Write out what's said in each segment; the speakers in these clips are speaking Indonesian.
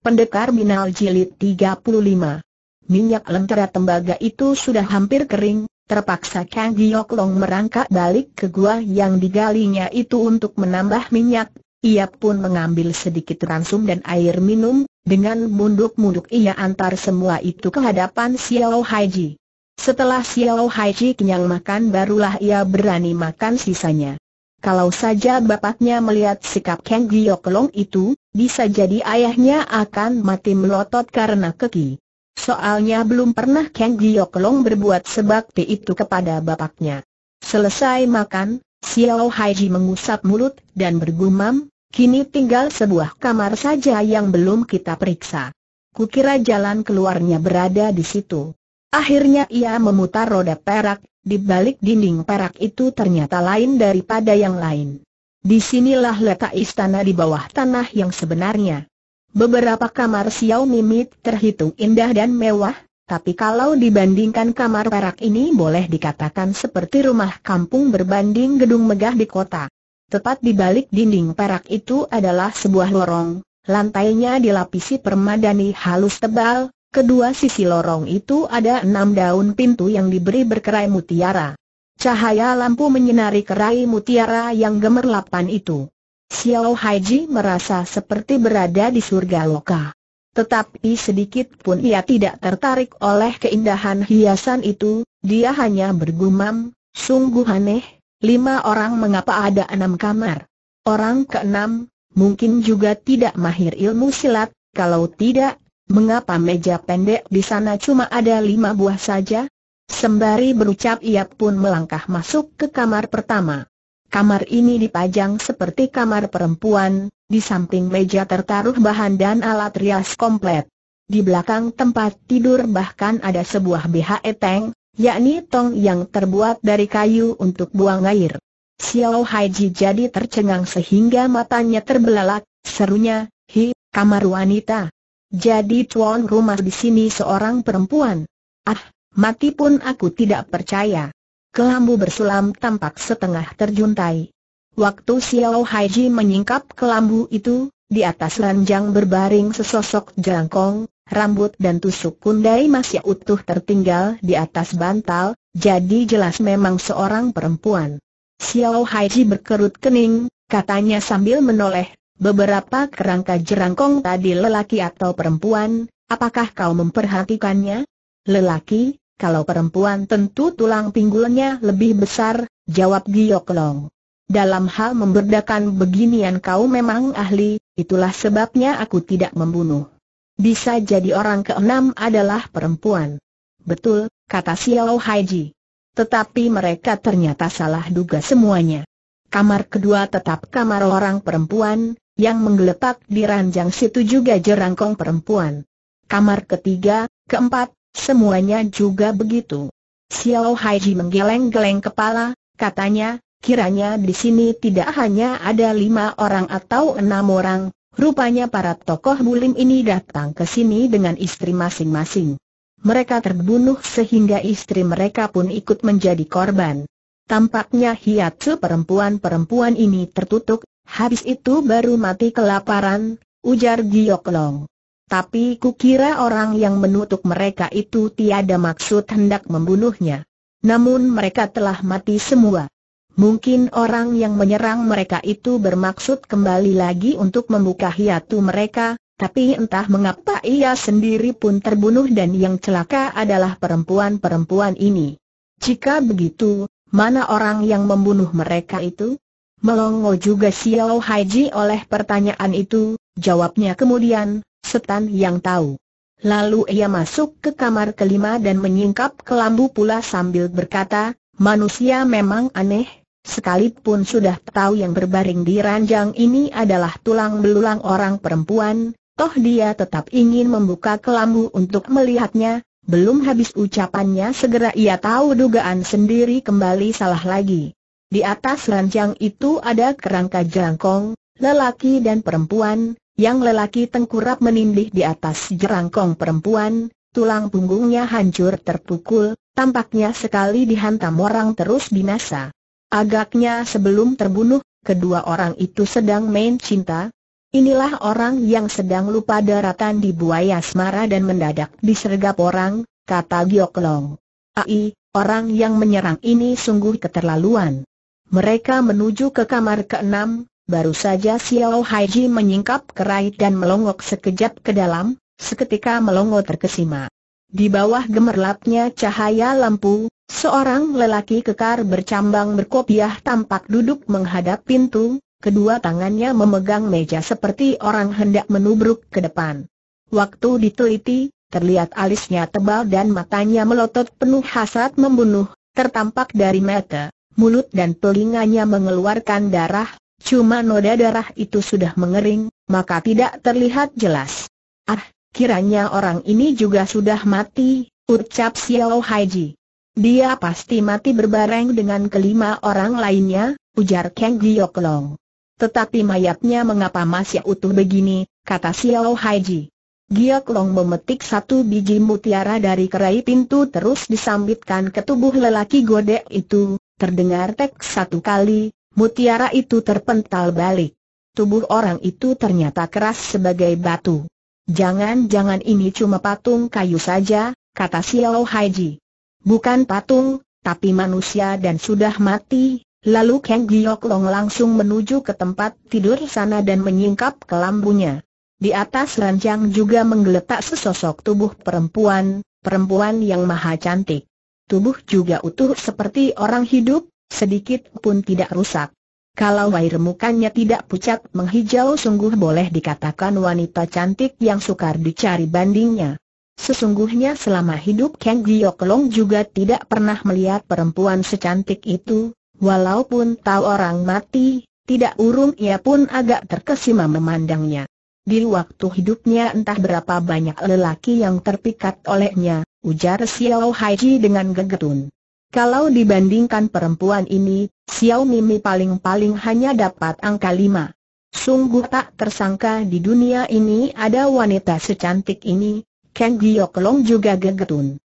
Pendekar Binal Jilid 35 Minyak lentera tembaga itu sudah hampir kering, terpaksa Kang Giok Long merangkak balik ke gua yang digalinya itu untuk menambah minyak. Ia pun mengambil sedikit ransum dan air minum, dengan munduk-munduk ia antar semua itu ke hadapan Xiao Haiji. Setelah Xiao Haiji kenyang makan barulah ia berani makan sisanya. Kalau saja bapaknya melihat sikap Kang Long itu, bisa jadi ayahnya akan mati melotot karena keki. Soalnya belum pernah Kang Long berbuat sebakti itu kepada bapaknya. Selesai makan, Xiao Haiji mengusap mulut dan bergumam, kini tinggal sebuah kamar saja yang belum kita periksa. Kukira jalan keluarnya berada di situ. Akhirnya ia memutar roda perak di balik dinding perak itu ternyata lain daripada yang lain. Disinilah letak istana di bawah tanah yang sebenarnya. Beberapa kamar Xiao Mimit terhitung indah dan mewah, tapi kalau dibandingkan kamar perak ini boleh dikatakan seperti rumah kampung berbanding gedung megah di kota. Tepat di balik dinding perak itu adalah sebuah lorong, lantainya dilapisi permadani halus tebal, Kedua sisi lorong itu ada enam daun pintu yang diberi berkerai mutiara. Cahaya lampu menyinari kerai mutiara yang gemerlapan itu. Xiao Haiji merasa seperti berada di surga loka. Tetapi sedikit pun ia tidak tertarik oleh keindahan hiasan itu, dia hanya bergumam, sungguh aneh, lima orang mengapa ada enam kamar. Orang keenam, mungkin juga tidak mahir ilmu silat, kalau tidak, Mengapa meja pendek di sana cuma ada lima buah saja? Sembari berucap ia pun melangkah masuk ke kamar pertama. Kamar ini dipajang seperti kamar perempuan, di samping meja tertaruh bahan dan alat rias komplit. Di belakang tempat tidur bahkan ada sebuah BH eteng, yakni tong yang terbuat dari kayu untuk buang air. Xiao Haiji jadi tercengang sehingga matanya terbelalak, serunya, hi, kamar wanita. Jadi tuan rumah di sini seorang perempuan. Ah, mati pun aku tidak percaya. Kelambu bersulam tampak setengah terjuntai. Waktu Xiao Haiji menyingkap kelambu itu, di atas ranjang berbaring sesosok jangkong, rambut dan tusuk kundai masih utuh tertinggal di atas bantal, jadi jelas memang seorang perempuan. Xiao Haiji berkerut kening, katanya sambil menoleh Beberapa kerangka jerangkong tadi lelaki atau perempuan, apakah kau memperhatikannya? Lelaki, kalau perempuan tentu tulang pinggulnya lebih besar, jawab Giyoklong. Dalam hal memberdakan beginian kau memang ahli, itulah sebabnya aku tidak membunuh. Bisa jadi orang keenam adalah perempuan. Betul, kata Xiao Haiji. Tetapi mereka ternyata salah duga semuanya. Kamar kedua tetap kamar orang perempuan, yang menggeletak di ranjang situ juga jerangkong perempuan. Kamar ketiga, keempat, semuanya juga begitu. Xiao Haiji menggeleng-geleng kepala, katanya, kiranya di sini tidak hanya ada lima orang atau enam orang, rupanya para tokoh bulim ini datang ke sini dengan istri masing-masing. Mereka terbunuh sehingga istri mereka pun ikut menjadi korban. Tampaknya hiatsu perempuan-perempuan ini tertutup Habis itu baru mati kelaparan, ujar Giok Long. Tapi kukira orang yang menutup mereka itu tiada maksud hendak membunuhnya. Namun mereka telah mati semua. Mungkin orang yang menyerang mereka itu bermaksud kembali lagi untuk membuka hiatu mereka, tapi entah mengapa ia sendiri pun terbunuh dan yang celaka adalah perempuan-perempuan ini. Jika begitu, mana orang yang membunuh mereka itu? Melongo juga Xiao Haiji oleh pertanyaan itu, jawabnya kemudian, setan yang tahu. Lalu ia masuk ke kamar kelima dan menyingkap kelambu pula sambil berkata, manusia memang aneh, sekalipun sudah tahu yang berbaring di ranjang ini adalah tulang belulang orang perempuan, toh dia tetap ingin membuka kelambu untuk melihatnya, belum habis ucapannya segera ia tahu dugaan sendiri kembali salah lagi. Di atas ranjang itu ada kerangka jerangkong, lelaki dan perempuan, yang lelaki tengkurap menindih di atas jerangkong perempuan, tulang punggungnya hancur terpukul, tampaknya sekali dihantam orang terus binasa. Agaknya sebelum terbunuh, kedua orang itu sedang main cinta. Inilah orang yang sedang lupa daratan di buaya semara dan mendadak disergap orang, kata Gioklong. Ai, orang yang menyerang ini sungguh keterlaluan. Mereka menuju ke kamar keenam, baru saja Xiao Haiji menyingkap kerai dan melongok sekejap ke dalam, seketika melongok terkesima. Di bawah gemerlapnya cahaya lampu, seorang lelaki kekar bercambang berkopiah tampak duduk menghadap pintu, kedua tangannya memegang meja seperti orang hendak menubruk ke depan. Waktu diteliti, terlihat alisnya tebal dan matanya melotot penuh hasrat membunuh, tertampak dari mata mulut dan telinganya mengeluarkan darah, cuma noda darah itu sudah mengering, maka tidak terlihat jelas. Ah, kiranya orang ini juga sudah mati, ucap Xiao Haiji. Dia pasti mati berbareng dengan kelima orang lainnya, ujar Kang Gyoklong. Tetapi mayatnya mengapa masih utuh begini, kata Xiao Haiji. Giaklong memetik satu biji mutiara dari kerai pintu terus disambitkan ke tubuh lelaki godek itu, Terdengar tek satu kali, mutiara itu terpental balik. Tubuh orang itu ternyata keras sebagai batu. Jangan-jangan ini cuma patung kayu saja, kata Xiao Haiji. Bukan patung, tapi manusia dan sudah mati. Lalu Kang Giok Long langsung menuju ke tempat tidur sana dan menyingkap kelambunya. Di atas ranjang juga menggeletak sesosok tubuh perempuan, perempuan yang maha cantik tubuh juga utuh seperti orang hidup, sedikit pun tidak rusak. Kalau air mukanya tidak pucat menghijau sungguh boleh dikatakan wanita cantik yang sukar dicari bandingnya. Sesungguhnya selama hidup Kang Giok Long juga tidak pernah melihat perempuan secantik itu, walaupun tahu orang mati, tidak urung ia pun agak terkesima memandangnya. Di waktu hidupnya entah berapa banyak lelaki yang terpikat olehnya, ujar Xiao Haiji dengan gegetun. Kalau dibandingkan perempuan ini, Xiao Mimi paling-paling hanya dapat angka lima. Sungguh tak tersangka di dunia ini ada wanita secantik ini, Kang Gioklong juga gegetun.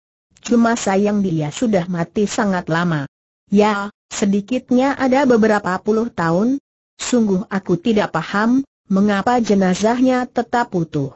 Cuma sayang dia sudah mati sangat lama. Ya, sedikitnya ada beberapa puluh tahun. Sungguh aku tidak paham, mengapa jenazahnya tetap utuh.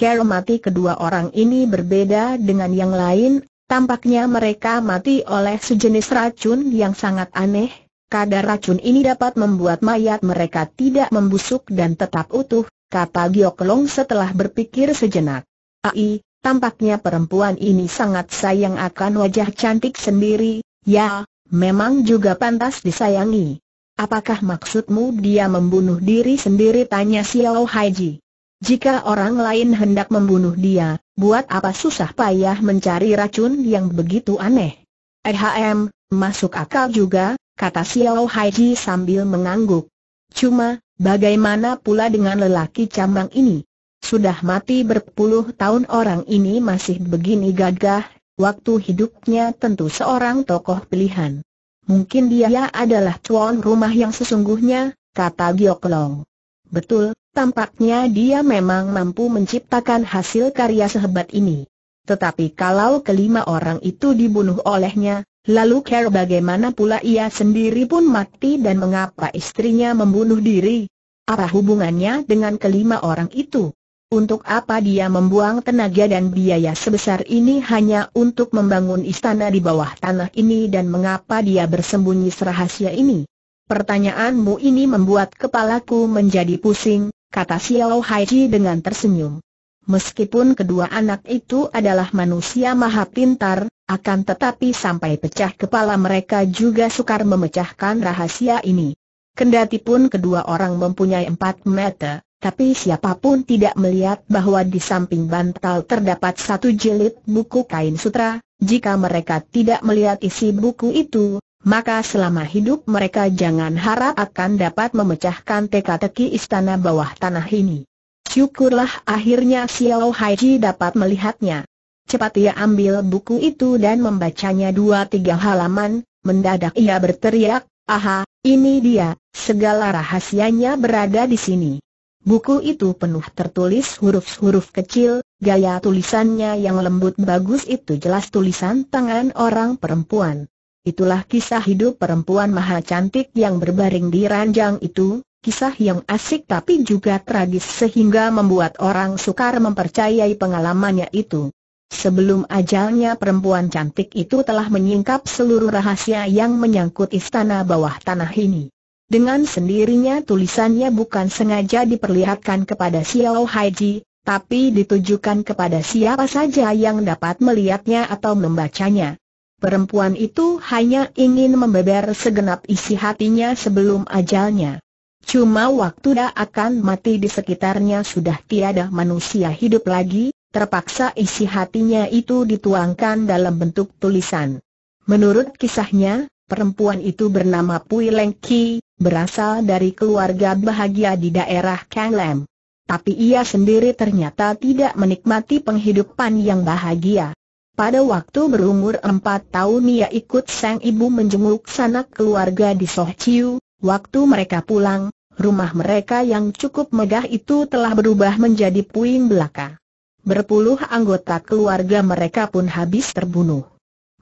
Cara mati kedua orang ini berbeda dengan yang lain, tampaknya mereka mati oleh sejenis racun yang sangat aneh. Kadar racun ini dapat membuat mayat mereka tidak membusuk dan tetap utuh, kata Giok Long setelah berpikir sejenak. Ai, tampaknya perempuan ini sangat sayang akan wajah cantik sendiri, ya, memang juga pantas disayangi. Apakah maksudmu dia membunuh diri sendiri? Tanya Xiao Haiji. Jika orang lain hendak membunuh dia, buat apa susah payah mencari racun yang begitu aneh? Ehm, masuk akal juga, kata Xiao Haiji sambil mengangguk. Cuma, bagaimana pula dengan lelaki cambang ini? Sudah mati berpuluh tahun orang ini masih begini gagah, waktu hidupnya tentu seorang tokoh pilihan. Mungkin dia adalah tuan rumah yang sesungguhnya, kata Giok Long. Betul, tampaknya dia memang mampu menciptakan hasil karya sehebat ini. Tetapi kalau kelima orang itu dibunuh olehnya, lalu care bagaimana pula ia sendiri pun mati dan mengapa istrinya membunuh diri? Apa hubungannya dengan kelima orang itu? Untuk apa dia membuang tenaga dan biaya sebesar ini hanya untuk membangun istana di bawah tanah ini dan mengapa dia bersembunyi serahasia ini? Pertanyaanmu ini membuat kepalaku menjadi pusing, kata Xiao Haiji dengan tersenyum. Meskipun kedua anak itu adalah manusia maha pintar, akan tetapi sampai pecah kepala mereka juga sukar memecahkan rahasia ini. Kendati pun kedua orang mempunyai empat mata, tapi siapapun tidak melihat bahwa di samping bantal terdapat satu jilid buku kain sutra, jika mereka tidak melihat isi buku itu, maka selama hidup mereka jangan harap akan dapat memecahkan teka-teki istana bawah tanah ini. Syukurlah akhirnya Xiao Haiji dapat melihatnya. Cepat ia ambil buku itu dan membacanya dua tiga halaman, mendadak ia berteriak, aha, ini dia, segala rahasianya berada di sini. Buku itu penuh tertulis huruf-huruf kecil, gaya tulisannya yang lembut bagus itu jelas tulisan tangan orang perempuan. Itulah kisah hidup perempuan maha cantik yang berbaring di ranjang itu, kisah yang asik tapi juga tragis sehingga membuat orang sukar mempercayai pengalamannya itu. Sebelum ajalnya perempuan cantik itu telah menyingkap seluruh rahasia yang menyangkut istana bawah tanah ini. Dengan sendirinya tulisannya bukan sengaja diperlihatkan kepada Xiao Haiji, tapi ditujukan kepada siapa saja yang dapat melihatnya atau membacanya. Perempuan itu hanya ingin membeber segenap isi hatinya sebelum ajalnya. Cuma waktu dah akan mati di sekitarnya sudah tiada manusia hidup lagi, terpaksa isi hatinya itu dituangkan dalam bentuk tulisan. Menurut kisahnya, perempuan itu bernama Pui Leng Ki, berasal dari keluarga bahagia di daerah Kanglem. Tapi ia sendiri ternyata tidak menikmati penghidupan yang bahagia. Pada waktu berumur empat tahun ia ikut sang ibu menjenguk sanak keluarga di Soh waktu mereka pulang, rumah mereka yang cukup megah itu telah berubah menjadi puing belaka. Berpuluh anggota keluarga mereka pun habis terbunuh.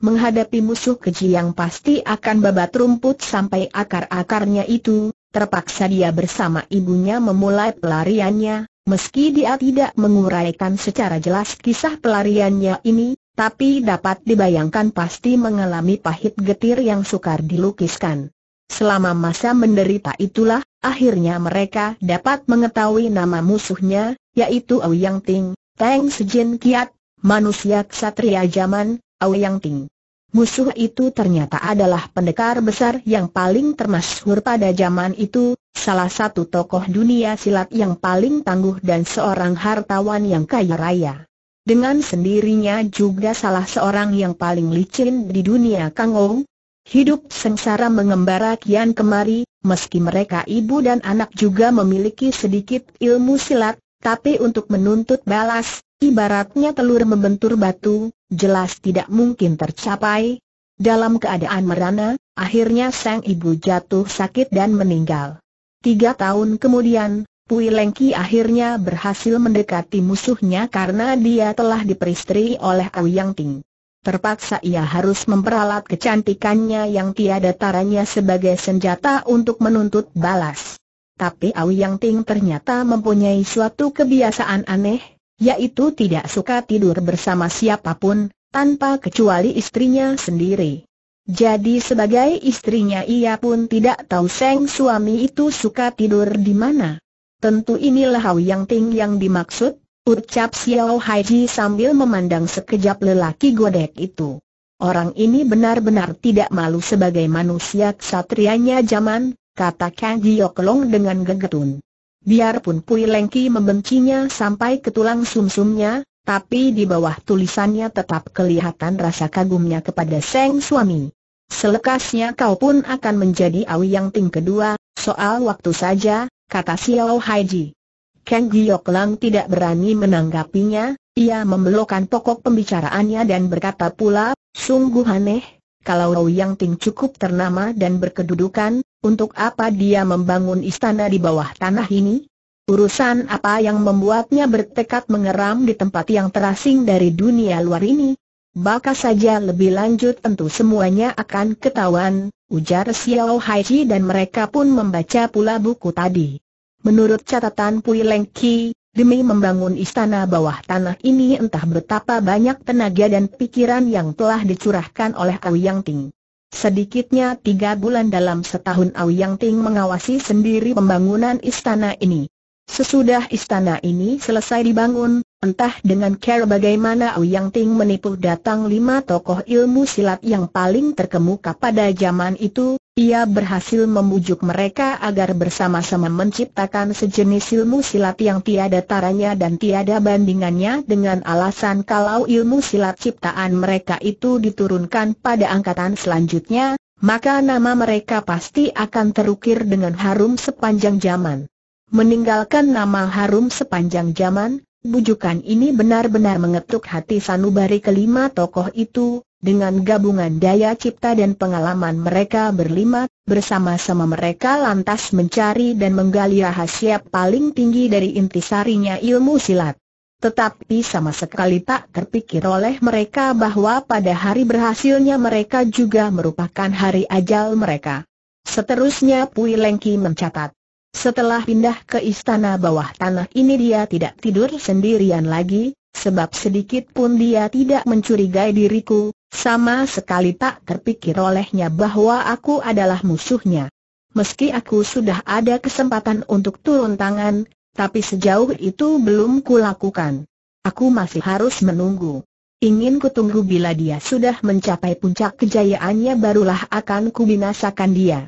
Menghadapi musuh keji yang pasti akan babat rumput sampai akar-akarnya itu, terpaksa dia bersama ibunya memulai pelariannya, meski dia tidak menguraikan secara jelas kisah pelariannya ini, tapi dapat dibayangkan pasti mengalami pahit getir yang sukar dilukiskan. Selama masa menderita itulah, akhirnya mereka dapat mengetahui nama musuhnya, yaitu Aoyang Ting, Tang Sejin Kiat, manusia ksatria zaman, Aoyang Ting. Musuh itu ternyata adalah pendekar besar yang paling termasyhur pada zaman itu, salah satu tokoh dunia silat yang paling tangguh dan seorang hartawan yang kaya raya dengan sendirinya juga salah seorang yang paling licin di dunia Kangou. Hidup sengsara mengembara kian kemari, meski mereka ibu dan anak juga memiliki sedikit ilmu silat, tapi untuk menuntut balas, ibaratnya telur membentur batu, jelas tidak mungkin tercapai. Dalam keadaan merana, akhirnya sang ibu jatuh sakit dan meninggal. Tiga tahun kemudian, Pui Lengki akhirnya berhasil mendekati musuhnya karena dia telah diperistri oleh Yang Ting. Terpaksa ia harus memperalat kecantikannya yang tiada taranya sebagai senjata untuk menuntut balas. Tapi Yang Ting ternyata mempunyai suatu kebiasaan aneh, yaitu tidak suka tidur bersama siapapun, tanpa kecuali istrinya sendiri. Jadi sebagai istrinya ia pun tidak tahu Seng suami itu suka tidur di mana. Tentu inilah Hao Yang Ting yang dimaksud, ucap Xiao Haiji sambil memandang sekejap lelaki godek itu. Orang ini benar-benar tidak malu sebagai manusia ksatrianya zaman, kata Kang Giok dengan gegetun. Biarpun Pui Lengki membencinya sampai ke tulang sumsumnya, tapi di bawah tulisannya tetap kelihatan rasa kagumnya kepada sang suami. Selekasnya kau pun akan menjadi Awi Yang Ting kedua, soal waktu saja, kata Xiao Haiji. Kang Giok Lang tidak berani menanggapinya, ia membelokkan pokok pembicaraannya dan berkata pula, sungguh aneh, kalau Rou Yang Ting cukup ternama dan berkedudukan, untuk apa dia membangun istana di bawah tanah ini? Urusan apa yang membuatnya bertekad mengeram di tempat yang terasing dari dunia luar ini? Baka saja lebih lanjut tentu semuanya akan ketahuan, ujar Xiao Haiji dan mereka pun membaca pula buku tadi. Menurut catatan Pui Leng Ki, demi membangun istana bawah tanah ini entah betapa banyak tenaga dan pikiran yang telah dicurahkan oleh Auyang Ting. Sedikitnya tiga bulan dalam setahun Auyang Ting mengawasi sendiri pembangunan istana ini. Sesudah istana ini selesai dibangun, Entah dengan cara bagaimana Yang Ting menipu datang lima tokoh ilmu silat yang paling terkemuka pada zaman itu, ia berhasil membujuk mereka agar bersama-sama menciptakan sejenis ilmu silat yang tiada taranya dan tiada bandingannya dengan alasan kalau ilmu silat ciptaan mereka itu diturunkan pada angkatan selanjutnya, maka nama mereka pasti akan terukir dengan harum sepanjang zaman. Meninggalkan nama harum sepanjang zaman, Bujukan ini benar-benar mengetuk hati sanubari kelima tokoh itu, dengan gabungan daya cipta dan pengalaman mereka berlima, bersama-sama mereka lantas mencari dan menggali rahasia paling tinggi dari intisarinya ilmu silat. Tetapi sama sekali tak terpikir oleh mereka bahwa pada hari berhasilnya mereka juga merupakan hari ajal mereka. Seterusnya Pui Lengki mencatat. Setelah pindah ke istana bawah tanah ini dia tidak tidur sendirian lagi, sebab sedikit pun dia tidak mencurigai diriku, sama sekali tak terpikir olehnya bahwa aku adalah musuhnya. Meski aku sudah ada kesempatan untuk turun tangan, tapi sejauh itu belum kulakukan. Aku masih harus menunggu. Ingin kutunggu bila dia sudah mencapai puncak kejayaannya barulah akan kubinasakan dia.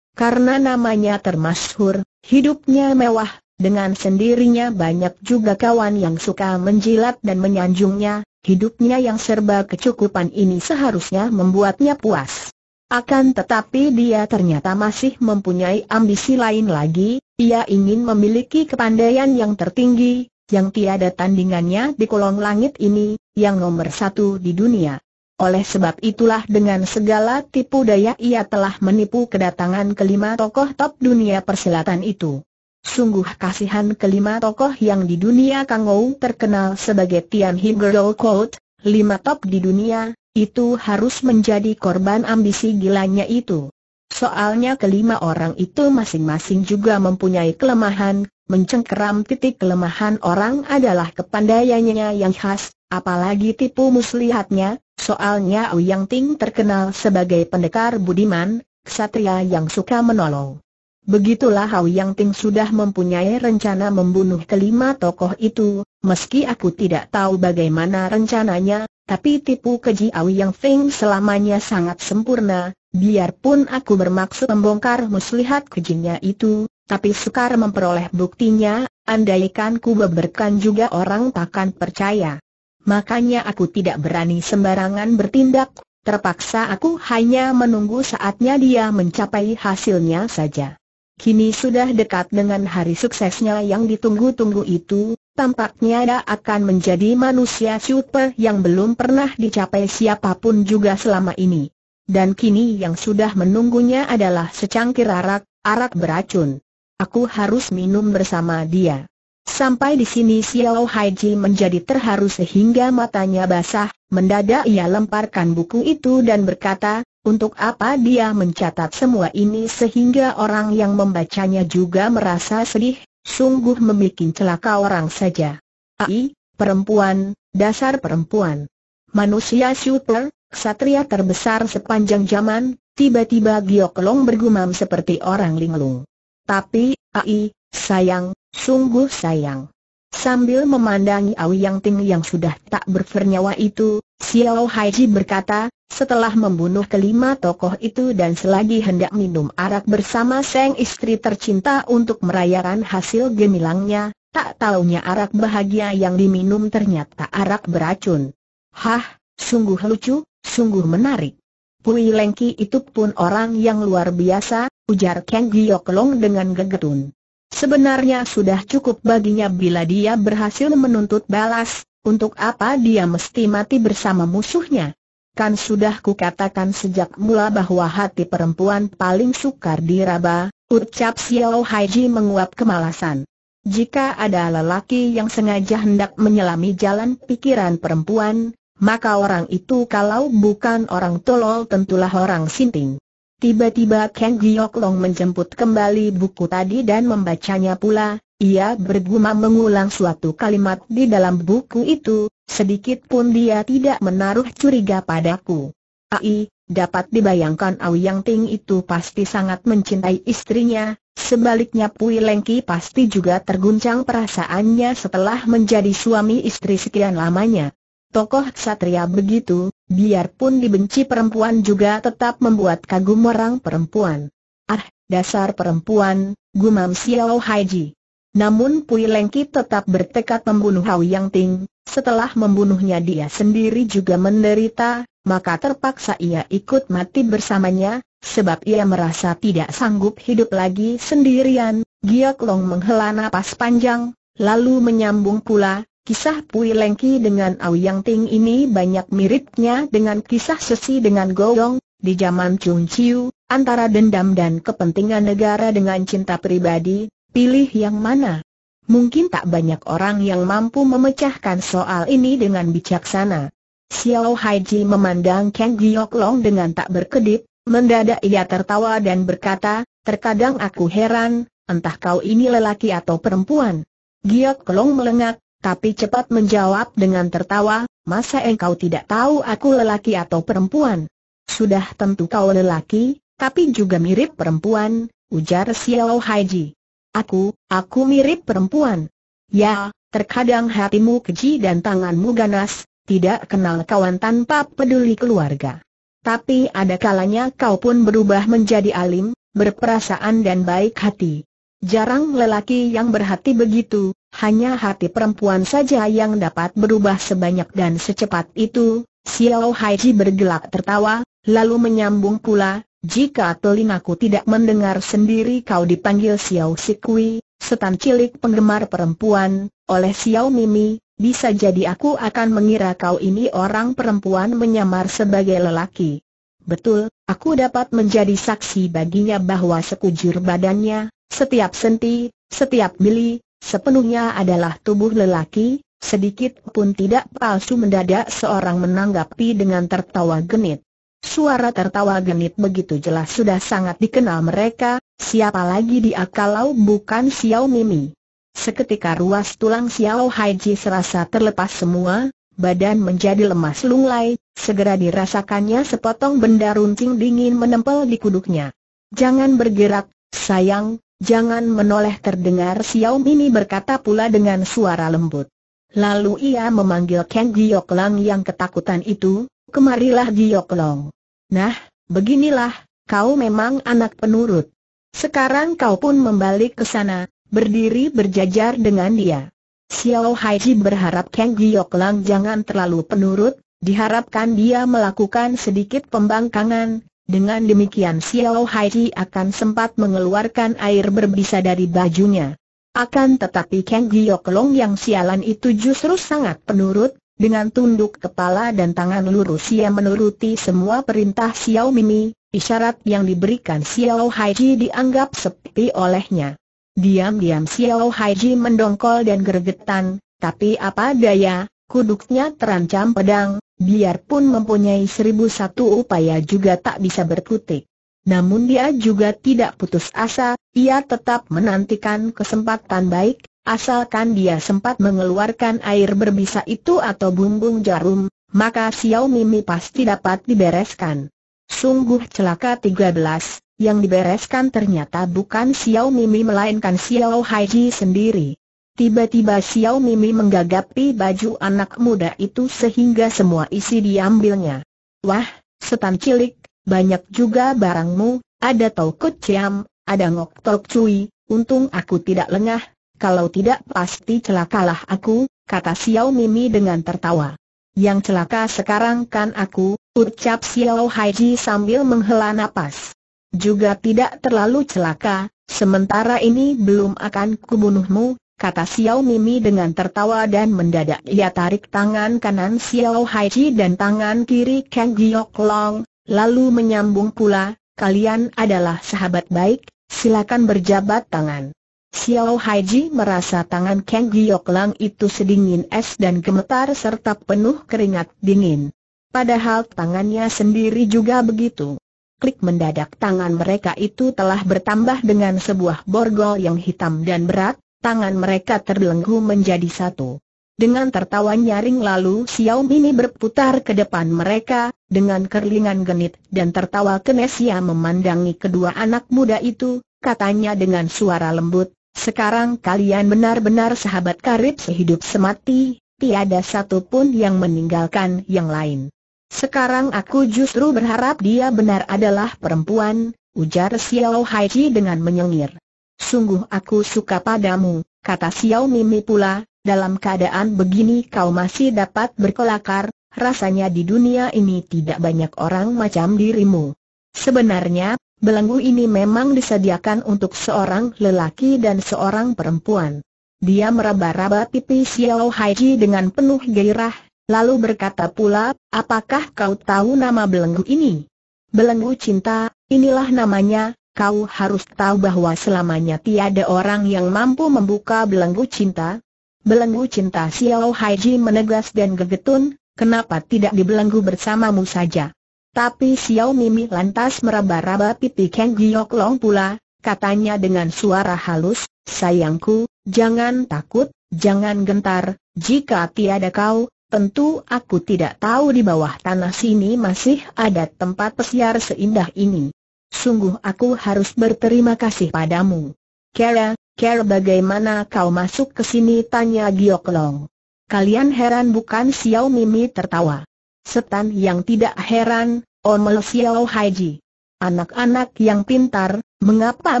Karena namanya termasyhur, Hidupnya mewah, dengan sendirinya banyak juga kawan yang suka menjilat dan menyanjungnya, hidupnya yang serba kecukupan ini seharusnya membuatnya puas. Akan tetapi dia ternyata masih mempunyai ambisi lain lagi, ia ingin memiliki kepandaian yang tertinggi, yang tiada tandingannya di kolong langit ini, yang nomor satu di dunia. Oleh sebab itulah dengan segala tipu daya ia telah menipu kedatangan kelima tokoh top dunia persilatan itu. Sungguh kasihan kelima tokoh yang di dunia Kangou terkenal sebagai Tian Girl Code, lima top di dunia, itu harus menjadi korban ambisi gilanya itu. Soalnya kelima orang itu masing-masing juga mempunyai kelemahan, mencengkeram titik kelemahan orang adalah kepandaiannya yang khas, apalagi tipu muslihatnya, Soalnya Yang Ting terkenal sebagai pendekar budiman, ksatria yang suka menolong. Begitulah Hao Yang Ting sudah mempunyai rencana membunuh kelima tokoh itu, meski aku tidak tahu bagaimana rencananya, tapi tipu keji Hao Yang Ting selamanya sangat sempurna, biarpun aku bermaksud membongkar muslihat kejinya itu, tapi sukar memperoleh buktinya, andaikan ku beberkan juga orang takkan percaya makanya aku tidak berani sembarangan bertindak, terpaksa aku hanya menunggu saatnya dia mencapai hasilnya saja. Kini sudah dekat dengan hari suksesnya yang ditunggu-tunggu itu, tampaknya dia akan menjadi manusia super yang belum pernah dicapai siapapun juga selama ini. Dan kini yang sudah menunggunya adalah secangkir arak, arak beracun. Aku harus minum bersama dia. Sampai di sini Xiao Haiji menjadi terharu sehingga matanya basah, mendadak ia lemparkan buku itu dan berkata, untuk apa dia mencatat semua ini sehingga orang yang membacanya juga merasa sedih, sungguh membuat celaka orang saja. Ai, perempuan, dasar perempuan. Manusia super, ksatria terbesar sepanjang zaman, tiba-tiba Giok Long bergumam seperti orang linglung. Tapi, Ai, sayang, Sungguh sayang. Sambil memandangi Awi Yang Ting yang sudah tak bernyawa itu, Xiao Haiji berkata, setelah membunuh kelima tokoh itu dan selagi hendak minum arak bersama sang istri tercinta untuk merayakan hasil gemilangnya, tak taunya arak bahagia yang diminum ternyata arak beracun. Hah, sungguh lucu, sungguh menarik. Pui Lengki itu pun orang yang luar biasa, ujar Kang Gioklong dengan gegetun. Sebenarnya sudah cukup baginya bila dia berhasil menuntut balas, untuk apa dia mesti mati bersama musuhnya? Kan sudah kukatakan sejak mula bahwa hati perempuan paling sukar diraba, ucap Xiao Haiji menguap kemalasan. Jika ada lelaki yang sengaja hendak menyelami jalan pikiran perempuan, maka orang itu kalau bukan orang tolol tentulah orang sinting. Tiba-tiba Kang Giok Long menjemput kembali buku tadi dan membacanya pula, ia bergumam mengulang suatu kalimat di dalam buku itu, sedikit pun dia tidak menaruh curiga padaku. Ai, dapat dibayangkan Yang Ting itu pasti sangat mencintai istrinya, sebaliknya Pui Lengki pasti juga terguncang perasaannya setelah menjadi suami istri sekian lamanya. Tokoh Satria begitu, biarpun dibenci perempuan juga tetap membuat kagum orang perempuan. Ah, dasar perempuan, gumam Xiao Haiji. Namun Pui Lengki tetap bertekad membunuh Hao Yang Ting, setelah membunuhnya dia sendiri juga menderita, maka terpaksa ia ikut mati bersamanya, sebab ia merasa tidak sanggup hidup lagi sendirian. Giok Long menghela napas panjang, lalu menyambung pula, Kisah Pui Lengki dengan Yang Ting ini banyak miripnya dengan kisah Sesi dengan Goyong, di zaman Chung Chiu, antara dendam dan kepentingan negara dengan cinta pribadi, pilih yang mana? Mungkin tak banyak orang yang mampu memecahkan soal ini dengan bijaksana. Xiao Haiji memandang Kang Giok Long dengan tak berkedip, mendadak ia tertawa dan berkata, terkadang aku heran, entah kau ini lelaki atau perempuan. Giok Long melengak, tapi cepat menjawab dengan tertawa, masa engkau tidak tahu aku lelaki atau perempuan? Sudah tentu kau lelaki, tapi juga mirip perempuan, ujar Xiao Haiji. Aku, aku mirip perempuan. Ya, terkadang hatimu keji dan tanganmu ganas, tidak kenal kawan tanpa peduli keluarga. Tapi ada kalanya kau pun berubah menjadi alim, berperasaan dan baik hati. Jarang lelaki yang berhati begitu, hanya hati perempuan saja yang dapat berubah sebanyak dan secepat itu, Xiao Haiji bergelak tertawa, lalu menyambung pula, jika telingaku tidak mendengar sendiri kau dipanggil Xiao Sikui, setan cilik penggemar perempuan, oleh Xiao Mimi, bisa jadi aku akan mengira kau ini orang perempuan menyamar sebagai lelaki. Betul, aku dapat menjadi saksi baginya bahwa sekujur badannya, setiap senti, setiap mili, sepenuhnya adalah tubuh lelaki, sedikit pun tidak palsu mendadak seorang menanggapi dengan tertawa genit. Suara tertawa genit begitu jelas sudah sangat dikenal mereka, siapa lagi dia kalau bukan Xiao Mimi. Seketika ruas tulang Xiao Haiji serasa terlepas semua, Badan menjadi lemas lunglai, segera dirasakannya sepotong benda runcing dingin menempel di kuduknya. Jangan bergerak, sayang, jangan menoleh terdengar Xiao Mini berkata pula dengan suara lembut. Lalu ia memanggil Kang Giok Lang yang ketakutan itu, kemarilah Giok Long. Nah, beginilah, kau memang anak penurut. Sekarang kau pun membalik ke sana, berdiri berjajar dengan dia. Xiao Haiji berharap Kang Giok Lang jangan terlalu penurut, diharapkan dia melakukan sedikit pembangkangan, dengan demikian Xiao Haiji akan sempat mengeluarkan air berbisa dari bajunya. Akan tetapi Kang Giok Long yang sialan itu justru sangat penurut, dengan tunduk kepala dan tangan lurus ia menuruti semua perintah Xiao Mimi, isyarat yang diberikan Xiao Haiji dianggap sepi olehnya. Diam-diam Xiao Haiji mendongkol dan gergetan, tapi apa daya, kuduknya terancam pedang, biarpun mempunyai seribu satu upaya juga tak bisa berkutik. Namun dia juga tidak putus asa, ia tetap menantikan kesempatan baik, asalkan dia sempat mengeluarkan air berbisa itu atau bumbung jarum, maka Xiao Mimi pasti dapat dibereskan. Sungguh celaka 13, yang dibereskan ternyata bukan Xiao Mimi melainkan Xiao Haiji sendiri. Tiba-tiba Xiao Mimi menggagapi baju anak muda itu sehingga semua isi diambilnya. Wah, setan cilik, banyak juga barangmu, ada tau ciam, ada ngok tok cui, untung aku tidak lengah, kalau tidak pasti celakalah aku, kata Xiao Mimi dengan tertawa. Yang celaka sekarang kan aku, ucap Xiao Haiji sambil menghela napas juga tidak terlalu celaka, sementara ini belum akan kubunuhmu, kata Xiao Mimi dengan tertawa dan mendadak ia tarik tangan kanan Xiao Hai dan tangan kiri Kang Giok Long, lalu menyambung pula, kalian adalah sahabat baik, silakan berjabat tangan. Xiao Hai merasa tangan Kang Giok Long itu sedingin es dan gemetar serta penuh keringat dingin. Padahal tangannya sendiri juga begitu klik mendadak tangan mereka itu telah bertambah dengan sebuah borgol yang hitam dan berat, tangan mereka terbelenggu menjadi satu. Dengan tertawa nyaring lalu Xiao Mini berputar ke depan mereka, dengan kerlingan genit dan tertawa kenesia memandangi kedua anak muda itu, katanya dengan suara lembut, sekarang kalian benar-benar sahabat karib sehidup semati, tiada satu pun yang meninggalkan yang lain. Sekarang aku justru berharap dia benar adalah perempuan, ujar Xiao Haiji dengan menyengir. Sungguh aku suka padamu, kata Xiao Mimi pula, dalam keadaan begini kau masih dapat berkelakar, rasanya di dunia ini tidak banyak orang macam dirimu. Sebenarnya, belenggu ini memang disediakan untuk seorang lelaki dan seorang perempuan. Dia meraba-raba pipi Xiao Haiji dengan penuh gairah, Lalu berkata pula, apakah kau tahu nama belenggu ini? Belenggu cinta, inilah namanya, kau harus tahu bahwa selamanya tiada orang yang mampu membuka belenggu cinta. Belenggu cinta Xiao Haiji menegas dan gegetun, kenapa tidak dibelenggu bersamamu saja? Tapi Xiao Mimi lantas meraba-raba pipi Kang Giok Long pula, katanya dengan suara halus, sayangku, jangan takut, jangan gentar, jika tiada kau, Tentu aku tidak tahu di bawah tanah sini masih ada tempat pesiar seindah ini. Sungguh aku harus berterima kasih padamu. Kera, Kera bagaimana kau masuk ke sini tanya Giok Long. Kalian heran bukan Xiao Mimi tertawa. Setan yang tidak heran, Omel Xiao Haji. Anak-anak yang pintar, mengapa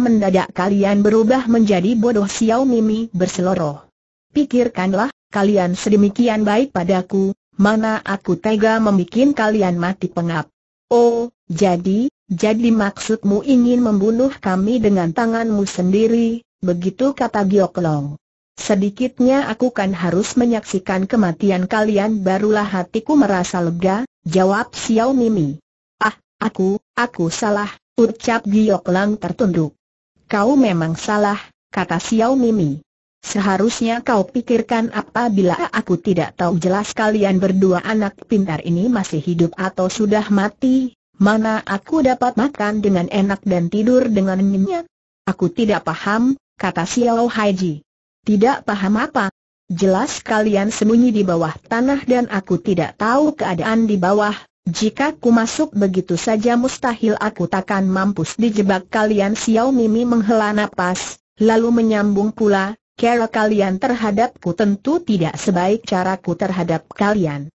mendadak kalian berubah menjadi bodoh Xiao Mimi berseloroh? Pikirkanlah, kalian sedemikian baik padaku, mana aku tega membuat kalian mati pengap. Oh, jadi, jadi maksudmu ingin membunuh kami dengan tanganmu sendiri, begitu kata Gioklong. Sedikitnya aku kan harus menyaksikan kematian kalian barulah hatiku merasa lega, jawab Xiao Mimi. Ah, aku, aku salah, ucap Giok Lang tertunduk. Kau memang salah, kata Xiao Mimi. Seharusnya kau pikirkan apabila aku tidak tahu jelas kalian berdua anak pintar ini masih hidup atau sudah mati, mana aku dapat makan dengan enak dan tidur dengan nyenyak? Aku tidak paham, kata Xiao Haiji. Tidak paham apa? Jelas kalian sembunyi di bawah tanah dan aku tidak tahu keadaan di bawah. Jika ku masuk begitu saja mustahil aku takkan mampus dijebak kalian Xiao Mimi menghela nafas, lalu menyambung pula, Cara kalian terhadapku tentu tidak sebaik caraku terhadap kalian.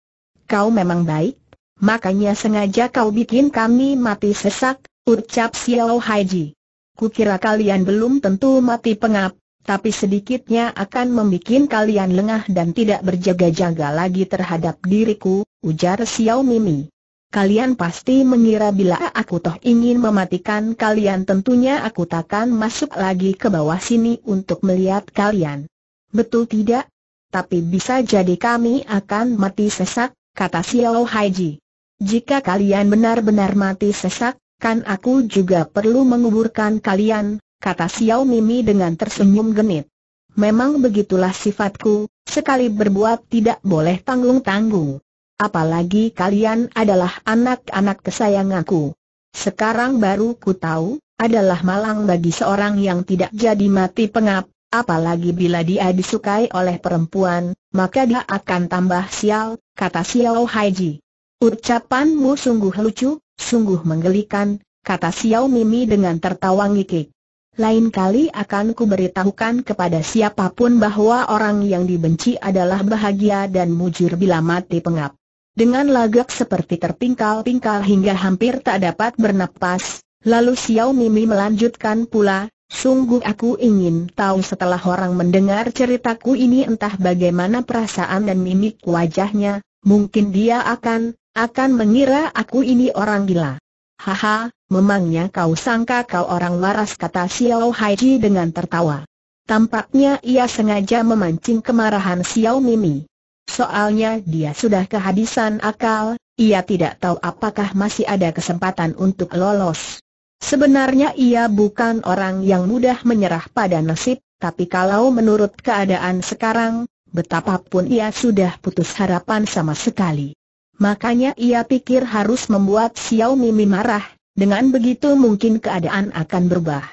Kau memang baik, makanya sengaja kau bikin kami mati sesak, ucap Xiao Haiji. Kukira kalian belum tentu mati pengap, tapi sedikitnya akan membuat kalian lengah dan tidak berjaga-jaga lagi terhadap diriku, ujar Xiao Mimi. Kalian pasti mengira bila aku toh ingin mematikan kalian tentunya aku takkan masuk lagi ke bawah sini untuk melihat kalian. Betul tidak? Tapi bisa jadi kami akan mati sesak, kata Xiao Haiji. Jika kalian benar-benar mati sesak, kan aku juga perlu menguburkan kalian, kata Xiao Mimi dengan tersenyum genit. Memang begitulah sifatku, sekali berbuat tidak boleh tanggung-tanggung. Apalagi kalian adalah anak-anak kesayanganku. Sekarang baru ku tahu, adalah malang bagi seorang yang tidak jadi mati pengap, apalagi bila dia disukai oleh perempuan, maka dia akan tambah sial, kata Xiao Haiji. Ucapanmu sungguh lucu, sungguh menggelikan, kata Xiao Mimi dengan tertawa ngikik. Lain kali akan kuberitahukan kepada siapapun bahwa orang yang dibenci adalah bahagia dan mujur bila mati pengap dengan lagak seperti terpingkal-pingkal hingga hampir tak dapat bernapas, lalu Xiao Mimi melanjutkan pula, sungguh aku ingin tahu setelah orang mendengar ceritaku ini entah bagaimana perasaan dan mimik wajahnya, mungkin dia akan, akan mengira aku ini orang gila. Haha, memangnya kau sangka kau orang waras kata Xiao Haiji dengan tertawa. Tampaknya ia sengaja memancing kemarahan Xiao Mimi. Soalnya dia sudah kehabisan akal, ia tidak tahu apakah masih ada kesempatan untuk lolos. Sebenarnya ia bukan orang yang mudah menyerah pada nasib, tapi kalau menurut keadaan sekarang, betapapun ia sudah putus harapan sama sekali. Makanya ia pikir harus membuat Xiao Mimi marah, dengan begitu mungkin keadaan akan berubah.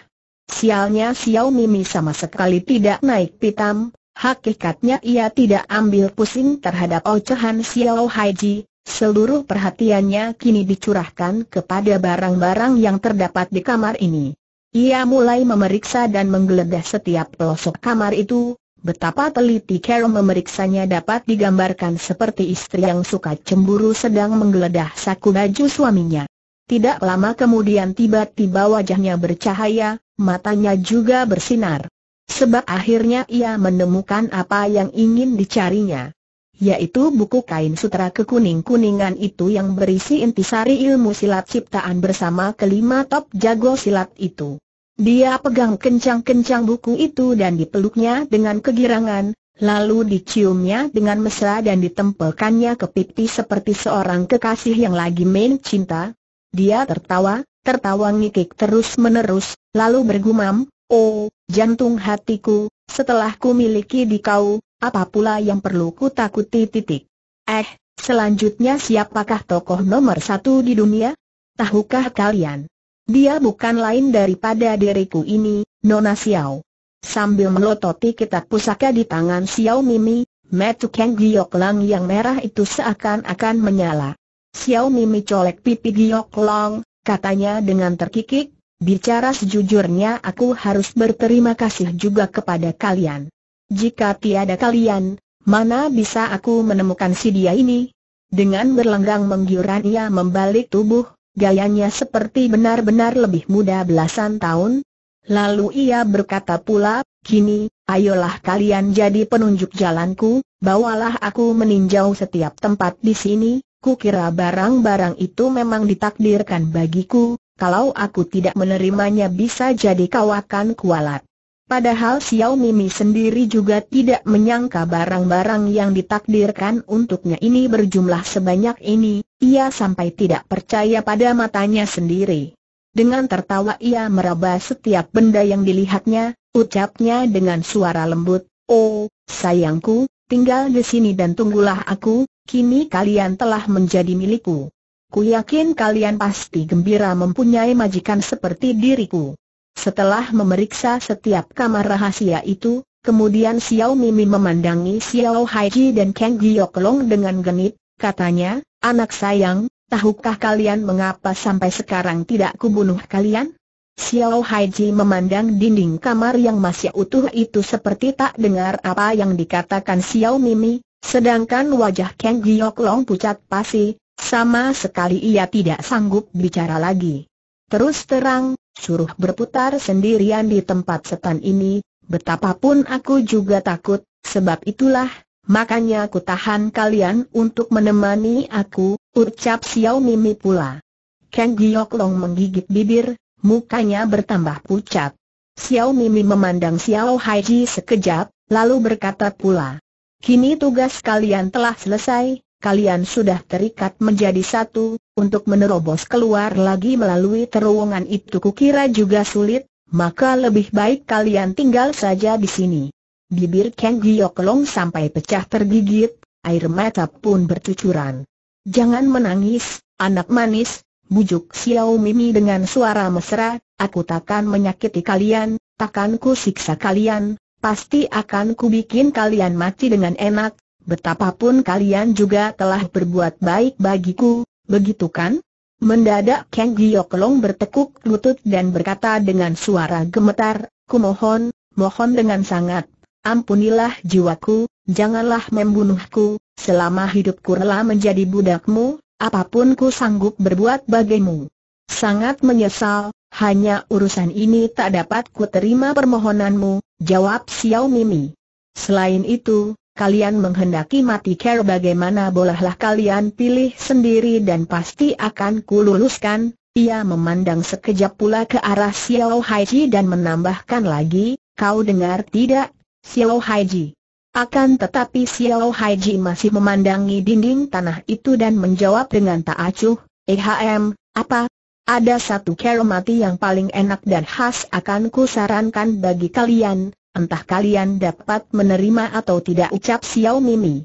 Sialnya Xiao Mimi sama sekali tidak naik pitam, Hakikatnya ia tidak ambil pusing terhadap ocehan Xiao Haiji, seluruh perhatiannya kini dicurahkan kepada barang-barang yang terdapat di kamar ini. Ia mulai memeriksa dan menggeledah setiap pelosok kamar itu, betapa teliti Carol memeriksanya dapat digambarkan seperti istri yang suka cemburu sedang menggeledah saku baju suaminya. Tidak lama kemudian tiba-tiba wajahnya bercahaya, matanya juga bersinar. Sebab akhirnya ia menemukan apa yang ingin dicarinya yaitu buku kain sutra kekuning-kuningan itu yang berisi intisari ilmu silat ciptaan bersama kelima top jago silat itu. Dia pegang kencang-kencang buku itu dan dipeluknya dengan kegirangan, lalu diciumnya dengan mesra dan ditempelkannya ke pipi seperti seorang kekasih yang lagi main cinta. Dia tertawa, tertawa ngikik terus-menerus, lalu bergumam, Oh, jantung hatiku, setelah ku miliki di kau, apa pula yang perlu ku takuti titik. Eh, selanjutnya siapakah tokoh nomor satu di dunia? Tahukah kalian? Dia bukan lain daripada diriku ini, Nona Xiao. Sambil melototi kitab pusaka di tangan Xiao Mimi, Mata Kang Giok Lang yang merah itu seakan-akan menyala. Xiao Mimi colek pipi Giok Lang, katanya dengan terkikik, Bicara sejujurnya aku harus berterima kasih juga kepada kalian. Jika tiada kalian, mana bisa aku menemukan si dia ini? Dengan berlenggang menggiuran ia membalik tubuh, gayanya seperti benar-benar lebih muda belasan tahun. Lalu ia berkata pula, kini, ayolah kalian jadi penunjuk jalanku, bawalah aku meninjau setiap tempat di sini, Ku kira barang-barang itu memang ditakdirkan bagiku, kalau aku tidak menerimanya bisa jadi kau akan kualat. Padahal Xiao Mimi sendiri juga tidak menyangka barang-barang yang ditakdirkan untuknya ini berjumlah sebanyak ini, ia sampai tidak percaya pada matanya sendiri. Dengan tertawa ia meraba setiap benda yang dilihatnya, ucapnya dengan suara lembut, Oh, sayangku, tinggal di sini dan tunggulah aku, kini kalian telah menjadi milikku. Ku yakin kalian pasti gembira mempunyai majikan seperti diriku. Setelah memeriksa setiap kamar rahasia itu, kemudian Xiao Mimi memandangi Xiao Haiji dan Kang Giok Long dengan genit, katanya, anak sayang, tahukah kalian mengapa sampai sekarang tidak kubunuh kalian? Xiao Haiji memandang dinding kamar yang masih utuh itu seperti tak dengar apa yang dikatakan Xiao Mimi, sedangkan wajah Kang Giok Long pucat pasi, sama sekali ia tidak sanggup bicara lagi. Terus terang, suruh berputar sendirian di tempat setan ini, betapapun aku juga takut, sebab itulah, makanya aku tahan kalian untuk menemani aku, ucap Xiao Mimi pula. Kang Giok Long menggigit bibir, mukanya bertambah pucat. Xiao Mimi memandang Xiao Haiji sekejap, lalu berkata pula. Kini tugas kalian telah selesai, kalian sudah terikat menjadi satu, untuk menerobos keluar lagi melalui terowongan itu kukira juga sulit, maka lebih baik kalian tinggal saja di sini. Bibir Kang Gioklong sampai pecah tergigit, air mata pun bercucuran. Jangan menangis, anak manis, bujuk Xiao Mimi dengan suara mesra, aku takkan menyakiti kalian, takkan ku siksa kalian, pasti akan ku bikin kalian mati dengan enak, Betapapun kalian juga telah berbuat baik bagiku, begitu kan? Mendadak Kang Gyoklong bertekuk lutut dan berkata dengan suara gemetar, Kumohon, mohon dengan sangat, ampunilah jiwaku, janganlah membunuhku, selama hidupku rela menjadi budakmu, apapun ku sanggup berbuat bagimu. Sangat menyesal, hanya urusan ini tak dapat ku terima permohonanmu, jawab Xiao Mimi. Selain itu, kalian menghendaki mati care bagaimana bolehlah kalian pilih sendiri dan pasti akan kululuskan. Ia memandang sekejap pula ke arah Xiao Haiji dan menambahkan lagi, kau dengar tidak, Xiao Haiji? Akan tetapi Xiao Haiji masih memandangi dinding tanah itu dan menjawab dengan tak acuh, EHM, apa? Ada satu care mati yang paling enak dan khas akan kusarankan bagi kalian, entah kalian dapat menerima atau tidak ucap Xiao Mimi.